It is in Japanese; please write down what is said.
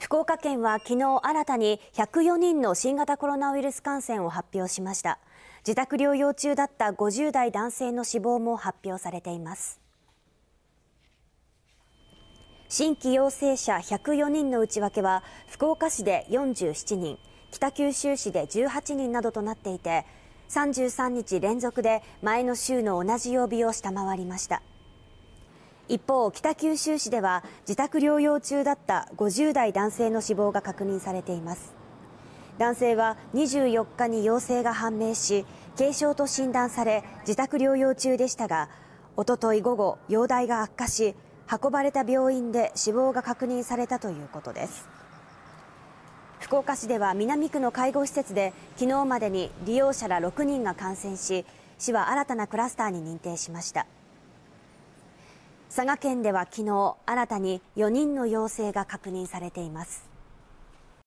福岡県は昨日新たに104人の新型コロナウイルス感染を発表しました自宅療養中だった50代男性の死亡も発表されています新規陽性者104人の内訳は福岡市で47人北九州市で18人などとなっていて33日連続で前の週の同じ曜日を下回りました一方、北九州市では自宅療養中だった50代男性の死亡が確認されています男性は24日に陽性が判明し軽症と診断され自宅療養中でしたがおととい午後容体が悪化し運ばれた病院で死亡が確認されたということです福岡市では南区の介護施設で昨日までに利用者ら6人が感染し市は新たなクラスターに認定しました佐賀県では昨日新たに4人の陽性が確認されています。